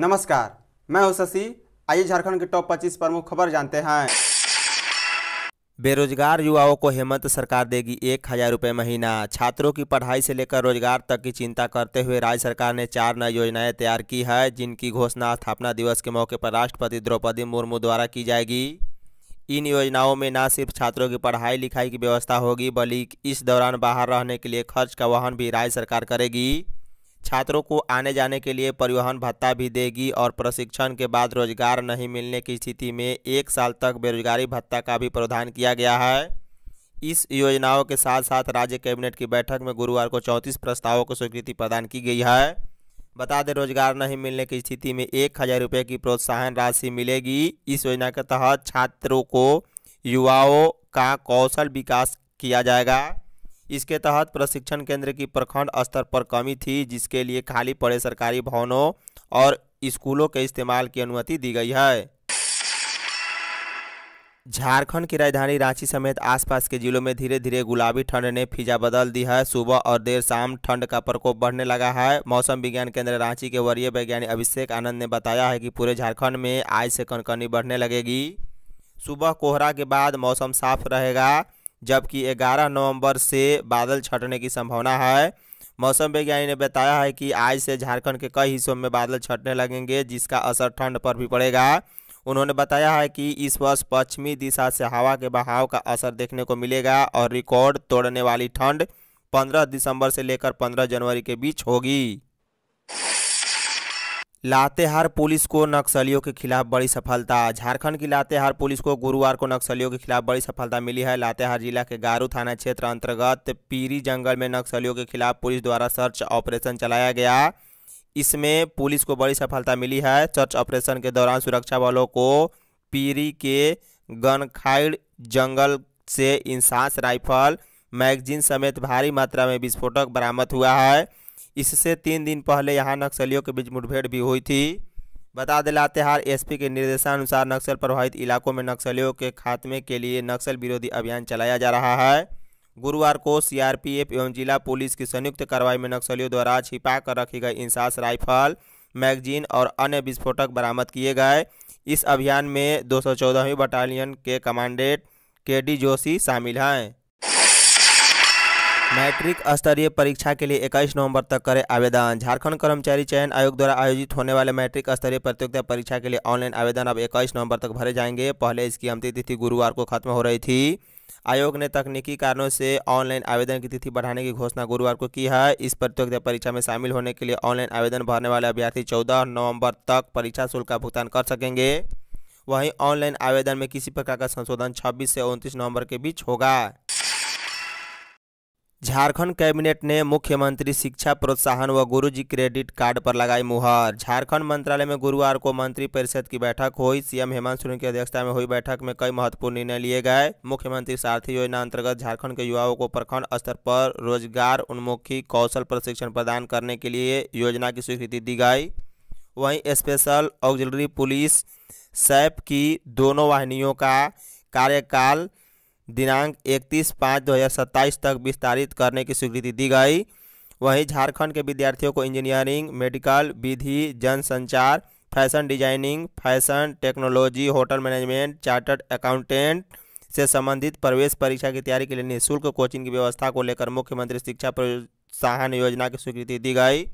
नमस्कार मैं हूं शशि आइए झारखंड के टॉप 25 प्रमुख खबर जानते हैं बेरोजगार युवाओं को हेमंत सरकार देगी एक हज़ार रुपये महीना छात्रों की पढ़ाई से लेकर रोजगार तक की चिंता करते हुए राज्य सरकार ने चार नई योजनाएं तैयार की है जिनकी घोषणा स्थापना दिवस के मौके पर राष्ट्रपति द्रौपदी मुर्मू द्वारा की जाएगी इन योजनाओं में न सिर्फ छात्रों की पढ़ाई लिखाई की व्यवस्था होगी बल्कि इस दौरान बाहर रहने के लिए खर्च का वहन भी राज्य सरकार करेगी छात्रों को आने जाने के लिए परिवहन भत्ता भी देगी और प्रशिक्षण के बाद रोजगार नहीं मिलने की स्थिति में एक साल तक बेरोजगारी भत्ता का भी प्रावधान किया गया है इस योजनाओं के साथ साथ राज्य कैबिनेट की बैठक में गुरुवार को चौंतीस प्रस्तावों को स्वीकृति प्रदान की गई है बता दें रोजगार नहीं मिलने की स्थिति में एक हज़ार रुपये की प्रोत्साहन राशि मिलेगी इस योजना के तहत छात्रों को युवाओं का कौशल विकास किया जाएगा इसके तहत प्रशिक्षण केंद्र की प्रखंड स्तर पर कमी थी जिसके लिए खाली पड़े सरकारी भवनों और स्कूलों के इस्तेमाल की अनुमति दी गई है झारखंड की राजधानी रांची समेत आसपास के जिलों में धीरे धीरे गुलाबी ठंड ने फिजा बदल दी है सुबह और देर शाम ठंड का प्रकोप बढ़ने लगा है मौसम विज्ञान केंद्र रांची के वरीय वैज्ञानिक अभिषेक आनंद ने बताया है कि पूरे झारखंड में आज से कनकनी बढ़ने लगेगी सुबह कोहरा के बाद मौसम साफ रहेगा जबकि 11 नवंबर से बादल छटने की संभावना है मौसम विज्ञानी ने बताया है कि आज से झारखंड के कई हिस्सों में बादल छटने लगेंगे जिसका असर ठंड पर भी पड़ेगा उन्होंने बताया है कि इस वर्ष पश्चिमी दिशा से हवा के बहाव का असर देखने को मिलेगा और रिकॉर्ड तोड़ने वाली ठंड 15 दिसंबर से लेकर 15 जनवरी के बीच होगी लातेहार पुलिस को नक्सलियों के खिलाफ बड़ी सफलता झारखंड की लातेहार पुलिस को गुरुवार को नक्सलियों के खिलाफ बड़ी सफलता मिली है लातेहार जिला के गारू थाना क्षेत्र अंतर्गत पीरी जंगल में नक्सलियों के खिलाफ पुलिस द्वारा सर्च ऑपरेशन चलाया गया इसमें पुलिस को बड़ी सफलता मिली है सर्च ऑपरेशन के दौरान सुरक्षा बलों को पीरी के गनखाइड जंगल से इंसास राइफल मैगजीन समेत भारी मात्रा में विस्फोटक बरामद हुआ है इससे तीन दिन पहले यहाँ नक्सलियों के बीच मुठभेड़ भी हुई थी बता दें लातेहार एसपी के निर्देशानुसार नक्सल प्रभावित इलाकों में नक्सलियों के खात्मे के लिए नक्सल विरोधी अभियान चलाया जा रहा है गुरुवार को सीआरपीएफ एवं जिला पुलिस की संयुक्त कार्रवाई में नक्सलियों द्वारा छिपा कर रखी गई इंसास राइफल मैगजीन और अन्य विस्फोटक बरामद किए गए इस अभियान में दो बटालियन के कमांडेंट के डी जोशी शामिल हैं मैट्रिक स्तरीय परीक्षा के लिए 21 नवंबर तक करें आवेदन झारखंड कर्मचारी चयन आयोग द्वारा आयोजित होने वाले मैट्रिक स्तरीय प्रतियोगिता परीक्षा के लिए ऑनलाइन आवेदन अब 21 नवंबर तक भरे जाएंगे पहले इसकी अंतिम तिथि गुरुवार को खत्म हो रही थी आयोग ने तकनीकी कारणों से ऑनलाइन आवेदन की तिथि बढ़ाने की घोषणा गुरुवार को की है इस प्रतियोगिता परीक्षा में शामिल होने के लिए ऑनलाइन आवेदन भरने वाले अभ्यर्थी चौदह नवम्बर तक परीक्षा शुल्क का भुगतान कर सकेंगे वहीं ऑनलाइन आवेदन में किसी प्रकार का संशोधन छब्बीस से उनतीस नवम्बर के बीच होगा झारखंड कैबिनेट ने मुख्यमंत्री शिक्षा प्रोत्साहन व गुरुजी क्रेडिट कार्ड पर लगाई मुहर झारखंड मंत्रालय में गुरुवार को मंत्री परिषद की बैठक हुई सीएम हेमंत सोरेन की अध्यक्षता में हुई बैठक में कई महत्वपूर्ण निर्णय लिए गए मुख्यमंत्री सारथी योजना अंतर्गत झारखंड के युवाओं को प्रखंड स्तर पर रोजगार उन्मुखी कौशल प्रशिक्षण प्रदान करने के लिए योजना की स्वीकृति दी गई वहीं स्पेशल ऑक्जिलरी पुलिस सैप की दोनों वाहिनियों का कार्यकाल दिनांक 31 पाँच दो तक विस्तारित करने की स्वीकृति दी गई वहीं झारखंड के विद्यार्थियों को इंजीनियरिंग मेडिकल विधि जनसंचार fashion designing fashion technology hotel management chartered accountant से संबंधित प्रवेश परीक्षा की तैयारी के लिए निःशुल्क कोचिंग की व्यवस्था को लेकर मुख्यमंत्री शिक्षा प्रोत्साहन योजना की स्वीकृति दी गई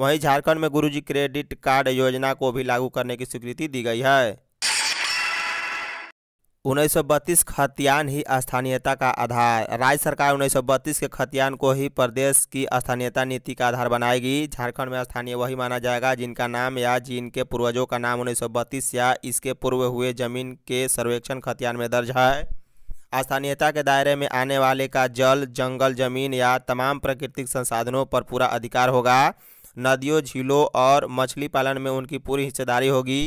वहीं झारखंड में गुरुजी क्रेडिट कार्ड योजना को भी लागू करने की स्वीकृति दी गई है उन्नीस खतियान ही स्थानीयता का आधार राज्य सरकार उन्नीस के खतियान को ही प्रदेश की स्थानीयता नीति का आधार बनाएगी झारखंड में स्थानीय वही माना जाएगा जिनका नाम या जिनके पूर्वजों का नाम उन्नीस या इसके पूर्व हुए जमीन के सर्वेक्षण खतियान में दर्ज है स्थानीयता के दायरे में आने वाले का जल जंगल जमीन या तमाम प्राकृतिक संसाधनों पर पूरा अधिकार होगा नदियों झीलों और मछली पालन में उनकी पूरी हिस्सेदारी होगी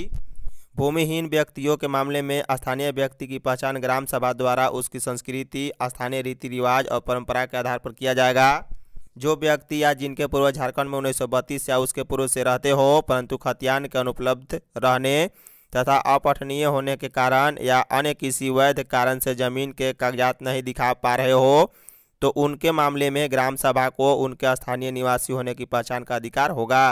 भूमिहीन व्यक्तियों के मामले में स्थानीय व्यक्ति की पहचान ग्राम सभा द्वारा उसकी संस्कृति स्थानीय रीति रिवाज और परंपरा के आधार पर किया जाएगा जो व्यक्ति या जिनके पूर्व झारखंड में उन्नीस या उसके पूर्व से रहते हो परंतु खतियान के अनुपलब्ध रहने तथा अपठनीय होने के कारण या अन्य किसी वैध कारण से जमीन के कागजात नहीं दिखा पा रहे हो तो उनके मामले में ग्राम सभा को उनके स्थानीय निवासी होने की पहचान का अधिकार होगा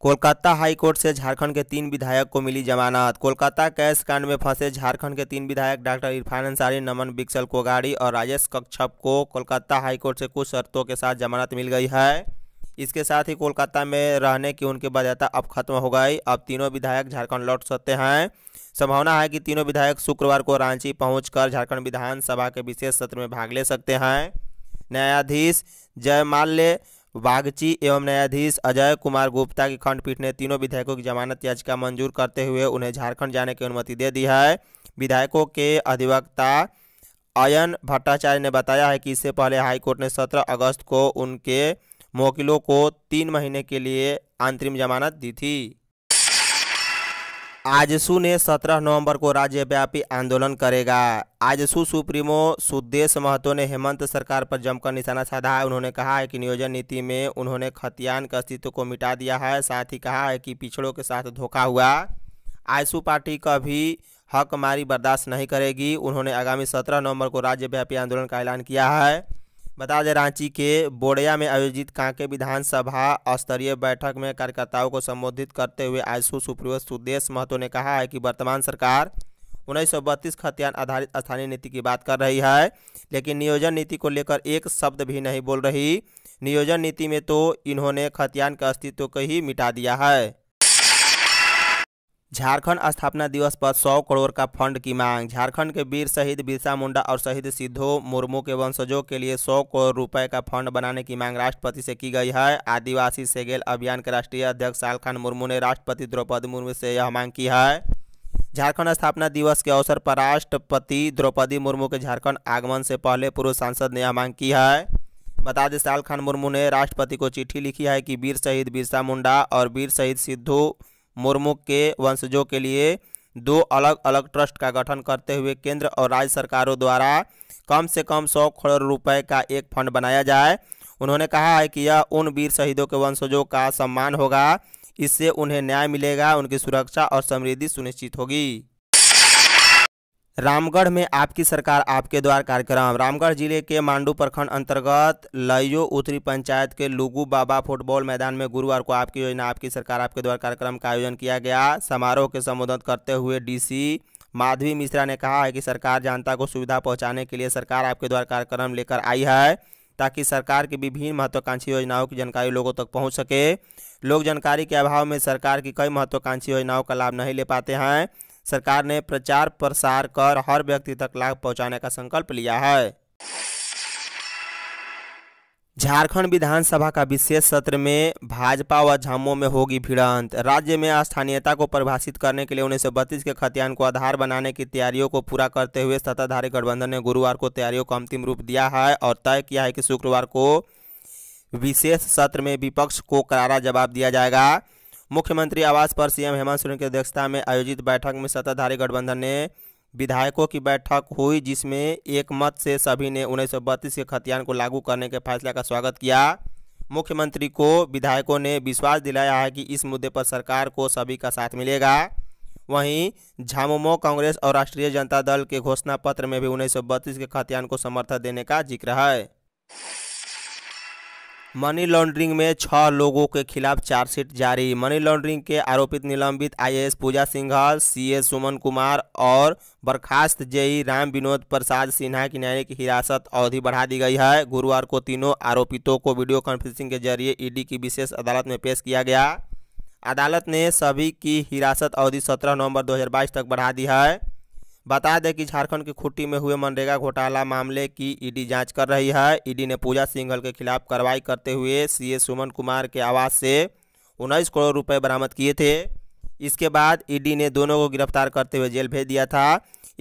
कोलकाता हाई कोर्ट से झारखंड के तीन विधायक को मिली जमानत कोलकाता कैश कांड में फंसे झारखंड के तीन विधायक डॉक्टर इरफान अंसारी नमन बिक्सल कोगाड़ी और राजेश कक्षप को कोलकाता हाई कोर्ट से कुछ शर्तों के साथ जमानत मिल गई है इसके साथ ही कोलकाता में रहने की उनकी वजहता अब खत्म हो गई अब तीनों विधायक झारखंड लौट सकते हैं संभावना है कि तीनों विधायक शुक्रवार को रांची पहुँच झारखंड विधानसभा के विशेष सत्र में भाग ले सकते हैं न्यायाधीश जयमाल्य बागची एवं न्यायाधीश अजय कुमार गुप्ता की खंडपीठ ने तीनों विधायकों की जमानत याचिका मंजूर करते हुए उन्हें झारखंड जाने की अनुमति दे दी है विधायकों के अधिवक्ता अयन भट्टाचार्य ने बताया है कि इससे पहले हाईकोर्ट ने सत्रह अगस्त को उनके मोकिलों को तीन महीने के लिए अंतरिम जमानत दी थी आजसू ने 17 नवंबर को राज्यव्यापी आंदोलन करेगा आजसू सुप्रीमो सुदेश महतो ने हेमंत सरकार पर जमकर निशाना साधा है उन्होंने कहा है कि नियोजन नीति में उन्होंने खतियान के अस्तित्व को मिटा दिया है साथ ही कहा है कि पिछड़ों के साथ धोखा हुआ आजसू पार्टी कभी हकमारी बर्दाश्त नहीं करेगी उन्होंने आगामी सत्रह नवम्बर को राज्यव्यापी आंदोलन का ऐलान किया है बता दें रांची के बोड़िया में आयोजित कांके विधानसभा स्तरीय बैठक में कार्यकर्ताओं को संबोधित करते हुए आयुषु सुप्रियो सुदेश महतो ने कहा है कि वर्तमान सरकार उन्नीस सौ बत्तीस खतियान आधारित स्थानीय नीति की बात कर रही है लेकिन नियोजन नीति को लेकर एक शब्द भी नहीं बोल रही नियोजन नीति में तो इन्होंने खतियान के अस्तित्व को ही मिटा दिया है झारखंड स्थापना दिवस पर 100 करोड़ का फंड की मांग झारखंड के वीर शहीद बिरसा मुंडा और शहीद सिद्धो मुर्मू के वंशजों के लिए 100 करोड़ रुपए का फंड बनाने की मांग राष्ट्रपति से की गई है आदिवासी सेगेल अभियान के राष्ट्रीय अध्यक्ष साल खान मुर्मू ने राष्ट्रपति द्रौपदी मुर्मू से यह मांग की है झारखंड स्थापना दिवस के अवसर पर राष्ट्रपति द्रौपदी मुर्मू के झारखंड आगमन से पहले पूर्व सांसद ने यह मांग की है बता दें साल खान मुर्मू ने राष्ट्रपति को चिट्ठी लिखी है कि वीर शहीद बिरसा मुंडा और वीर शहीद सिद्धू मुर्मू के वंशजों के लिए दो अलग अलग ट्रस्ट का गठन करते हुए केंद्र और राज्य सरकारों द्वारा कम से कम सौ करोड़ रुपए का एक फंड बनाया जाए उन्होंने कहा है कि यह उन वीर शहीदों के वंशजों का सम्मान होगा इससे उन्हें न्याय मिलेगा उनकी सुरक्षा और समृद्धि सुनिश्चित होगी रामगढ़ में आपकी सरकार आपके द्वार कार्यक्रम रामगढ़ जिले के मांडू प्रखंड अंतर्गत लयो उत्तरी पंचायत के लुगू बाबा फुटबॉल मैदान में गुरुवार को आपकी योजना आपकी सरकार आपके द्वार कार्यक्रम का आयोजन किया गया समारोह के संबोधन करते हुए डीसी माधवी मिश्रा ने कहा है कि सरकार जनता को सुविधा पहुँचाने के लिए सरकार आपके द्वार कार्यक्रम लेकर आई है ताकि सरकार की विभिन्न महत्वाकांक्षी योजनाओं की जानकारी लोगों तक पहुँच सके लोग जानकारी के अभाव में सरकार की कई महत्वाकांक्षी योजनाओं का लाभ नहीं ले पाते हैं सरकार ने प्रचार प्रसार कर हर व्यक्ति तक लाभ पहुंचाने का संकल्प लिया है झारखंड विधानसभा का विशेष सत्र में भाजपा व झामो में होगी भिड़ंत राज्य में स्थानीयता को परिभाषित करने के लिए उन्नीस सौ बत्तीस के खतियान को आधार बनाने की तैयारियों को पूरा करते हुए सत्ताधारी गठबंधन ने गुरुवार को तैयारियों को अंतिम रूप दिया है और तय किया है कि शुक्रवार को विशेष सत्र में विपक्ष को करारा जवाब दिया जाएगा मुख्यमंत्री आवास पर सीएम हेमंत सोरेन की अध्यक्षता में आयोजित बैठक में सत्ताधारी गठबंधन ने विधायकों की बैठक हुई जिसमें एक मत से सभी ने उन्नीस के खतियान को लागू करने के फैसला का स्वागत किया मुख्यमंत्री को विधायकों ने विश्वास दिलाया है कि इस मुद्दे पर सरकार को सभी का साथ मिलेगा वहीं झामुमो कांग्रेस और राष्ट्रीय जनता दल के घोषणा पत्र में भी उन्नीस के खतियान को समर्थन देने का जिक्र है मनी लॉन्ड्रिंग में छह लोगों के खिलाफ चार्जशीट जारी मनी लॉन्ड्रिंग के आरोपित निलंबित आईएएस पूजा सिंघल सीए सुमन कुमार और बर्खास्त जेई राम विनोद प्रसाद सिन्हा की न्यायिक हिरासत अवधि बढ़ा दी गई है गुरुवार को तीनों आरोपितों को वीडियो कॉन्फ्रेंसिंग के जरिए ईडी की विशेष अदालत में पेश किया गया अदालत ने सभी की हिरासत अवधि सत्रह नवम्बर दो तक बढ़ा दी है बता दें कि झारखंड की खुट्टी में हुए मनरेगा घोटाला मामले की ईडी जांच कर रही है ईडी ने पूजा सिंघल के खिलाफ कार्रवाई करते हुए सीए सुमन कुमार के आवास से उन्नीस करोड़ रुपए बरामद किए थे इसके बाद ईडी ने दोनों को गिरफ्तार करते हुए जेल भेज दिया था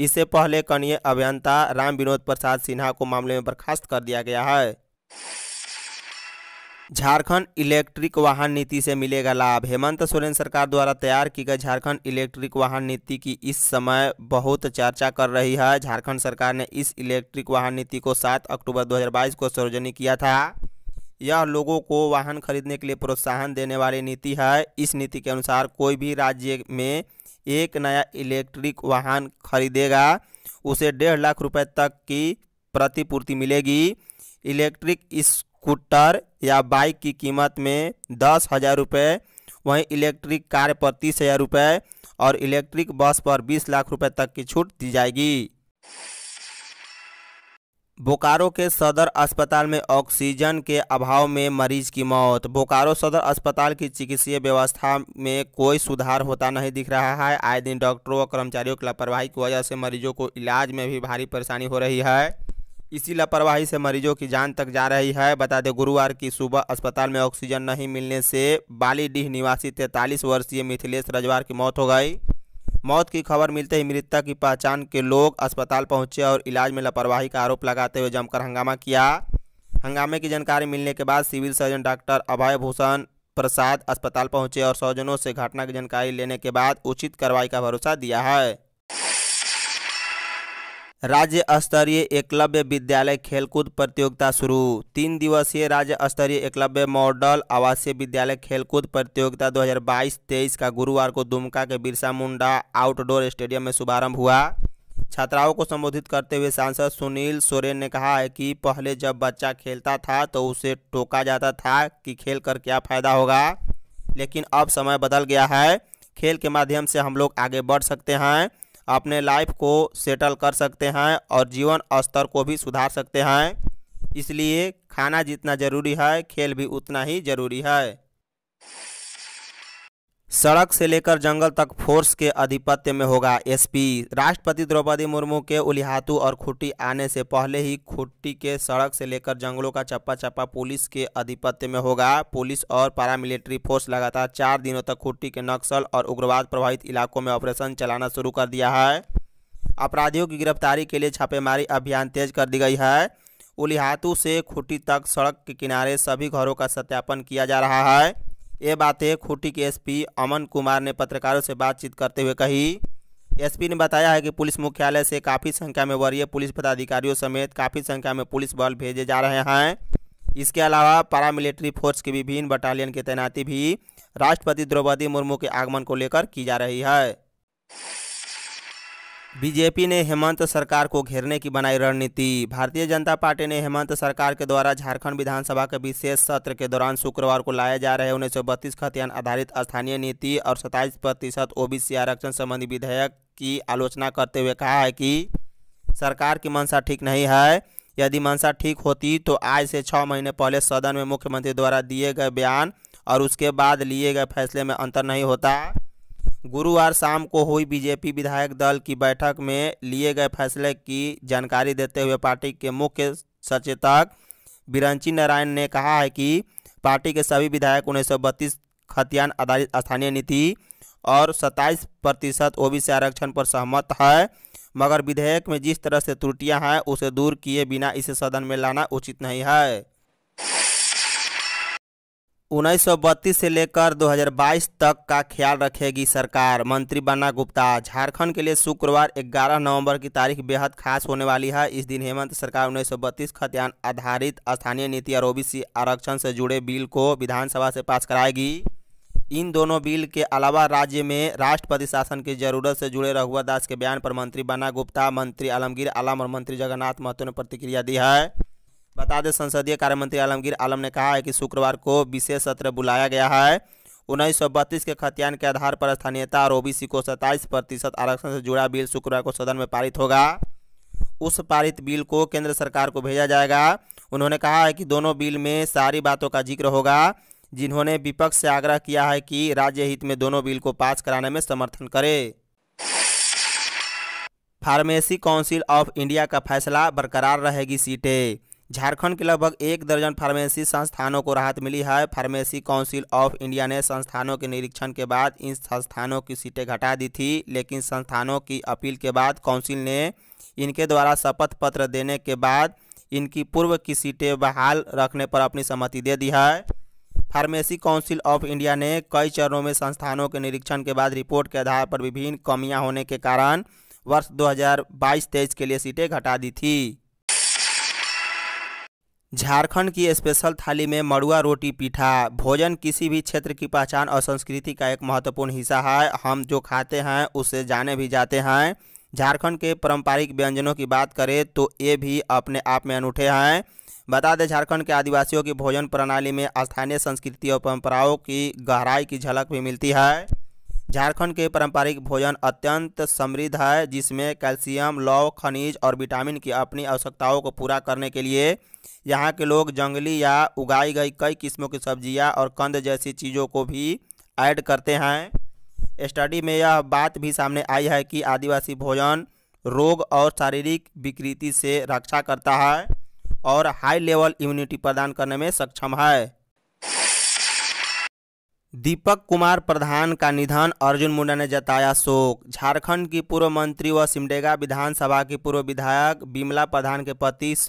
इससे पहले कनीय अभियंता राम विनोद प्रसाद सिन्हा को मामले में बर्खास्त कर दिया गया है झारखंड इलेक्ट्रिक वाहन नीति से मिलेगा लाभ हेमंत सोरेन सरकार द्वारा तैयार की गई झारखंड इलेक्ट्रिक वाहन नीति की इस समय बहुत चर्चा कर रही है झारखंड सरकार ने इस इलेक्ट्रिक वाहन नीति को 7 अक्टूबर 2022 को सार्वजनिक किया था यह लोगों को वाहन खरीदने के लिए प्रोत्साहन देने वाली नीति है इस नीति के अनुसार कोई भी राज्य में एक नया इलेक्ट्रिक वाहन खरीदेगा उसे डेढ़ लाख रुपये तक की प्रतिपूर्ति मिलेगी इलेक्ट्रिक इस स्कूटर या बाइक की कीमत में दस हज़ार रुपये वहीं इलेक्ट्रिक कार पर तीस हज़ार रुपये और इलेक्ट्रिक बस पर बीस लाख रुपये तक की छूट दी जाएगी बोकारो के सदर अस्पताल में ऑक्सीजन के अभाव में मरीज की मौत बोकारो सदर अस्पताल की चिकित्सीय व्यवस्था में कोई सुधार होता नहीं दिख रहा है आए दिन डॉक्टरों और कर्मचारियों की लापरवाही की वजह से मरीजों को इलाज में भी भारी परेशानी हो रही है इसी लापरवाही से मरीजों की जान तक जा रही है बता दें गुरुवार की सुबह अस्पताल में ऑक्सीजन नहीं मिलने से बालीडीह निवासी तैंतालीस वर्षीय मिथिलेश रजवार की मौत हो गई मौत की खबर मिलते ही मृतक की पहचान के लोग अस्पताल पहुंचे और इलाज में लापरवाही का आरोप लगाते हुए जमकर हंगामा किया हंगामे की जानकारी मिलने के बाद civil surgeon doctor Abhay Bhushan Prasad अस्पताल पहुंचे और सौजनों से घटना की जानकारी लेने के बाद उचित कार्रवाई का भरोसा दिया है राज्य स्तरीय एकलव्य विद्यालय खेलकूद प्रतियोगिता शुरू तीन दिवसीय राज्य स्तरीय एकलव्य मॉडल आवासीय विद्यालय खेलकूद प्रतियोगिता 2022-23 का गुरुवार को दुमका के बिरसा मुंडा आउटडोर स्टेडियम में शुभारंभ हुआ छात्राओं को संबोधित करते हुए सांसद सुनील सोरेन ने कहा है कि पहले जब बच्चा खेलता था तो उसे टोका जाता था कि खेल कर क्या फ़ायदा होगा लेकिन अब समय बदल गया है खेल के माध्यम से हम लोग आगे बढ़ सकते हैं अपने लाइफ को सेटल कर सकते हैं और जीवन स्तर को भी सुधार सकते हैं इसलिए खाना जितना ज़रूरी है खेल भी उतना ही ज़रूरी है सड़क से लेकर जंगल तक फोर्स के अधिपत्य में होगा एसपी राष्ट्रपति द्रौपदी मुर्मू के उलिहातू और खुट्टी आने से पहले ही खुट्टी के सड़क से लेकर जंगलों का चप्पा चप्पा पुलिस के अधिपत्य में होगा पुलिस और पैरामिलिट्री फोर्स लगातार चार दिनों तक खुट्टी के नक्सल और उग्रवाद प्रभावित इलाकों में ऑपरेशन चलाना शुरू कर दिया है अपराधियों की गिरफ्तारी के लिए छापेमारी अभियान तेज कर दी गई है उलिहातू से खुट्टी तक सड़क के किनारे सभी घरों का सत्यापन किया जा रहा है ये बातें खूंटी के एसपी अमन कुमार ने पत्रकारों से बातचीत करते हुए कही एसपी ने बताया है कि पुलिस मुख्यालय से काफ़ी संख्या में वरीय पुलिस पदाधिकारियों समेत काफ़ी संख्या में पुलिस बल भेजे जा रहे हैं इसके अलावा पैरामिलिट्री फोर्स की विभिन्न बटालियन की तैनाती भी राष्ट्रपति द्रौपदी मुर्मू के आगमन को लेकर की जा रही है बीजेपी ने हेमंत सरकार को घेरने की बनाई रणनीति भारतीय जनता पार्टी ने हेमंत सरकार के द्वारा झारखंड विधानसभा के विशेष सत्र के दौरान शुक्रवार को लाए जा रहे उन्नीस सौ बत्तीस खतियान आधारित स्थानीय नीति और सत्ताईस प्रतिशत ओबीसी आरक्षण संबंधी विधेयक की आलोचना करते हुए कहा है कि सरकार की मंशा ठीक नहीं है यदि मंशा ठीक होती तो आज से छः महीने पहले सदन में मुख्यमंत्री द्वारा दिए गए बयान और उसके बाद लिए गए फैसले में अंतर नहीं होता गुरुवार शाम को हुई बीजेपी विधायक दल की बैठक में लिए गए फैसले की जानकारी देते हुए पार्टी के मुख्य सचेतक बिरंची नारायण ने कहा है कि पार्टी के सभी विधायक उन्नीस खतियान आधारित स्थानीय नीति और 27 प्रतिशत ओबीसी आरक्षण पर सहमत है मगर विधेयक में जिस तरह से त्रुटियां हैं उसे दूर किए बिना इसे सदन में लाना उचित नहीं है उन्नीस से लेकर 2022 तक का ख्याल रखेगी सरकार मंत्री बन्ना गुप्ता झारखंड के लिए शुक्रवार 11 नवंबर की तारीख बेहद खास होने वाली है इस दिन हेमंत सरकार उन्नीस खतियान आधारित स्थानीय नीति और ओबीसी आरक्षण से जुड़े बिल को विधानसभा से पास कराएगी इन दोनों बिल के अलावा राज्य में राष्ट्रपति शासन की जरूरत से जुड़े रघुआ दास के बयान पर मंत्री बना गुप्ता मंत्री आलमगीर आलम और मंत्री जगन्नाथ महतो ने प्रतिक्रिया दी है बता दें संसदीय कार्य मंत्री आलमगीर आलम ने कहा है कि शुक्रवार को विशेष सत्र बुलाया गया है उन्नीस के खतियान के आधार पर स्थानीयता और ओबीसी को 27 प्रतिशत आरक्षण से जुड़ा बिल शुक्रवार को सदन में पारित होगा उस पारित बिल को केंद्र सरकार को भेजा जाएगा उन्होंने कहा है कि दोनों बिल में सारी बातों का जिक्र होगा जिन्होंने विपक्ष से आग्रह किया है कि राज्य हित में दोनों बिल को पास कराने में समर्थन करे फार्मेसी काउंसिल ऑफ इंडिया का फैसला बरकरार रहेगी सीटें झारखंड के लगभग एक दर्जन फार्मेसी संस्थानों को राहत मिली है फार्मेसी काउंसिल ऑफ इंडिया ने संस्थानों के निरीक्षण के बाद इन संस्थानों की सीटें घटा दी थी लेकिन संस्थानों की अपील के बाद काउंसिल ने इनके द्वारा शपथ पत्र देने के बाद इनकी पूर्व की सीटें बहाल रखने पर अपनी सहमति दे दी है फार्मेसी काउंसिल ऑफ इंडिया ने कई चरणों में संस्थानों के निरीक्षण के बाद रिपोर्ट के आधार पर विभिन्न कमियां होने के कारण वर्ष 2022-23 के लिए सीटें घटा दी थी झारखंड की स्पेशल थाली में मड़ुआ रोटी पीठा भोजन किसी भी क्षेत्र की पहचान और संस्कृति का एक महत्वपूर्ण हिस्सा है हम जो खाते हैं उससे जाने भी जाते हैं झारखंड के पारंपरिक व्यंजनों की बात करें तो ये भी अपने आप में अनूठे हैं बता दें झारखंड के आदिवासियों की भोजन प्रणाली में स्थानीय संस्कृति और परंपराओं की गहराई की झलक भी मिलती है झारखंड के पारंपरिक भोजन अत्यंत समृद्ध है जिसमें कैल्शियम लौह खनिज और विटामिन की अपनी आवश्यकताओं को पूरा करने के लिए यहाँ के लोग जंगली या उगाई गई कई किस्मों की सब्जियाँ और कंद जैसी चीज़ों को भी ऐड करते हैं स्टडी में यह बात भी सामने आई है कि आदिवासी भोजन रोग और शारीरिक विकृति से रक्षा करता है और हाई लेवल इम्यूनिटी प्रदान करने में सक्षम है दीपक कुमार प्रधान का निधन अर्जुन मुंडा ने जताया शोक झारखंड की पूर्व मंत्री व सिमडेगा विधानसभा की पूर्व विधायक बिमला प्रधान के पति स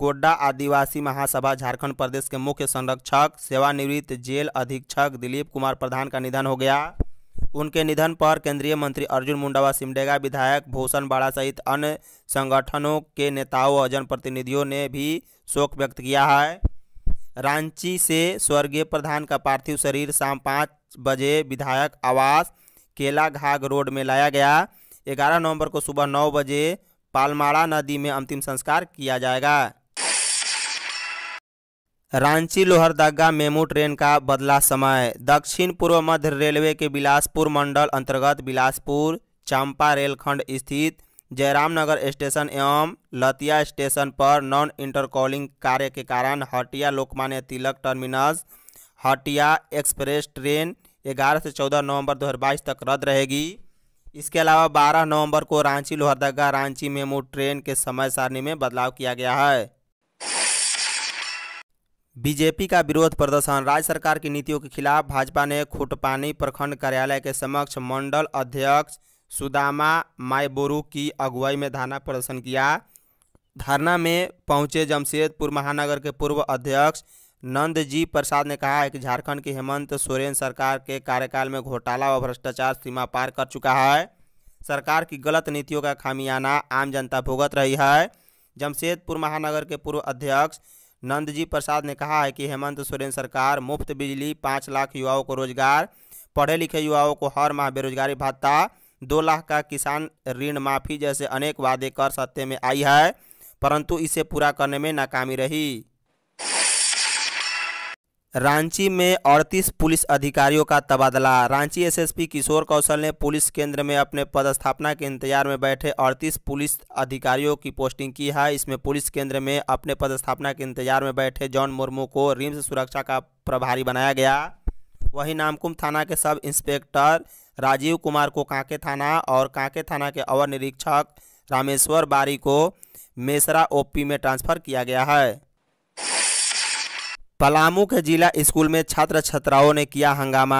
गोड्डा आदिवासी महासभा झारखंड प्रदेश के मुख्य संरक्षक सेवानिवृत्त जेल अधीक्षक दिलीप कुमार प्रधान का निधन हो गया उनके निधन पर केंद्रीय मंत्री अर्जुन मुंडा व सिमडेगा विधायक भूषण बाड़ा सहित अन्य संगठनों के नेताओं व जनप्रतिनिधियों ने भी शोक व्यक्त किया है रांची से स्वर्गीय प्रधान का पार्थिव शरीर शाम पाँच बजे विधायक आवास केला घाघ रोड में लाया गया ग्यारह नवंबर को सुबह नौ बजे पालमाड़ा नदी में अंतिम संस्कार किया जाएगा रांची लोहरदगा मेमू ट्रेन का बदला समय दक्षिण पूर्व मध्य रेलवे के बिलासपुर मंडल अंतर्गत बिलासपुर चांपा रेलखंड स्थित जयराम नगर स्टेशन एवं लतिया स्टेशन पर नॉन इंटरकॉलिंग कार्य के कारण Hatia Lokmanya Tilak terminus Hatia express train 11 से 14 नवंबर 2022 तक रद्द रहेगी इसके अलावा 12 नवंबर को रांची लोहरदगा रांची मेमू ट्रेन के समय सारणी में बदलाव किया गया है बीजेपी का विरोध प्रदर्शन राज्य सरकार की नीतियों के खिलाफ भाजपा ने खुटपानी प्रखंड कार्यालय के समक्ष मंडल अध्यक्ष सुदामा मायबोरू की अगुवाई में धरना प्रदर्शन किया धरना में पहुंचे जमशेदपुर महानगर के पूर्व अध्यक्ष नंद जी प्रसाद ने कहा है कि झारखंड की हेमंत सोरेन सरकार के कार्यकाल में घोटाला और भ्रष्टाचार सीमा पार कर चुका है सरकार की गलत नीतियों का खामियाना आम जनता भुगत रही है जमशेदपुर महानगर के पूर्व अध्यक्ष नंदजी प्रसाद ने कहा है कि हेमंत सोरेन सरकार मुफ्त बिजली पाँच लाख युवाओं को रोजगार पढ़े लिखे युवाओं को हर माह बेरोजगारी भत्ता दो लाख का किसान ऋण माफी जैसे अनेक वादे कर सत्ते में आई है परंतु इसे पूरा करने में नाकामी रही रांची में 38 पुलिस अधिकारियों का तबादला रांची एसएसपी किशोर कौशल ने पुलिस केंद्र में अपने पदस्थापना के इंतजार में बैठे 38 पुलिस अधिकारियों की पोस्टिंग की है इसमें पुलिस केंद्र में अपने पदस्थापना के इंतजार में बैठे जॉन मुर्मू को रिम्स सुरक्षा का प्रभारी बनाया गया वहीं नामकुम थाना के सब इंस्पेक्टर राजीव कुमार को कांके थाना और कांके थाना के अवर निरीक्षक रामेश्वर बारी को मेसरा ओपी में ट्रांसफर किया गया है पलामू के जिला स्कूल में छात्र छात्राओं ने किया हंगामा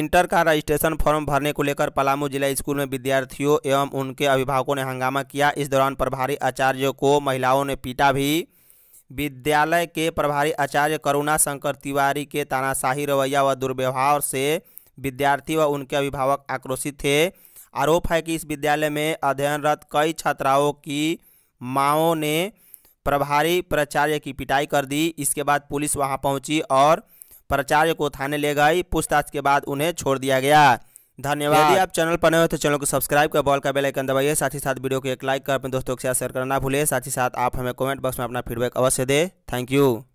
इंटर का रजिस्ट्रेशन फॉर्म भरने को लेकर पलामू जिला स्कूल में विद्यार्थियों एवं उनके अभिभावकों ने हंगामा किया इस दौरान प्रभारी आचार्य को महिलाओं ने पीटा भी विद्यालय के प्रभारी आचार्य करुणा शंकर तिवारी के तानाशाही रवैया व दुर्व्यवहार से विद्यार्थी व उनके अभिभावक आक्रोशित थे आरोप है कि इस विद्यालय में अध्ययनरत कई छात्राओं की माओ ने प्रभारी प्राचार्य की पिटाई कर दी इसके बाद पुलिस वहां पहुंची और प्राचार्य को थाने ले गई पूछताछ के बाद उन्हें छोड़ दिया गया धन्यवाद यदि आप चैनल पर नए हो तो चैनल को सब्सक्राइब कर बॉल का बेल आइकन दबाइए साथ ही साथ वीडियो को एक लाइक कर अपने दोस्तों के साथ शेयर करना भूलें साथ ही साथ आप हमें कमेंट बॉक्स में अपना फीडबैक अवश्य दें थैंक यू